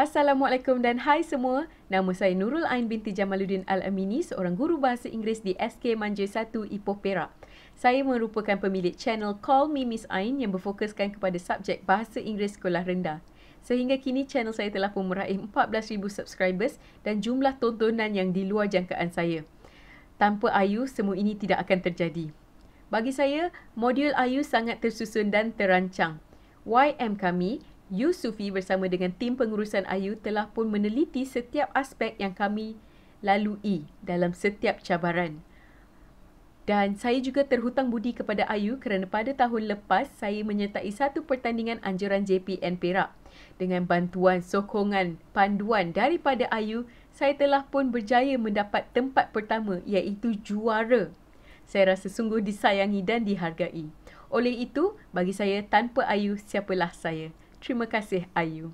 Assalamualaikum dan hai semua. Nama saya Nurul Ain binti Jamaluddin Al-Amini, seorang guru bahasa Inggeris di SK Manja 1 Ipoh Perak. Saya merupakan pemilik channel Call Me Miss Ain yang berfokuskan kepada subjek bahasa Inggeris sekolah rendah. Sehingga kini channel saya telah pun meraih 14,000 subscribers dan jumlah tontonan yang di luar jangkaan saya. Tanpa Ayu, semua ini tidak akan terjadi. Bagi saya, modul Ayu sangat tersusun dan terancang. YM kami Yusufi bersama dengan tim pengurusan Ayu telah pun meneliti setiap aspek yang kami lalui dalam setiap cabaran. Dan saya juga terhutang budi kepada Ayu kerana pada tahun lepas saya menyertai satu pertandingan anjuran JPN Perak. Dengan bantuan sokongan panduan daripada Ayu, saya telah pun berjaya mendapat tempat pertama iaitu juara. Saya rasa sungguh disayangi dan dihargai. Oleh itu, bagi saya tanpa Ayu siapalah saya. Terima kasih Ayu.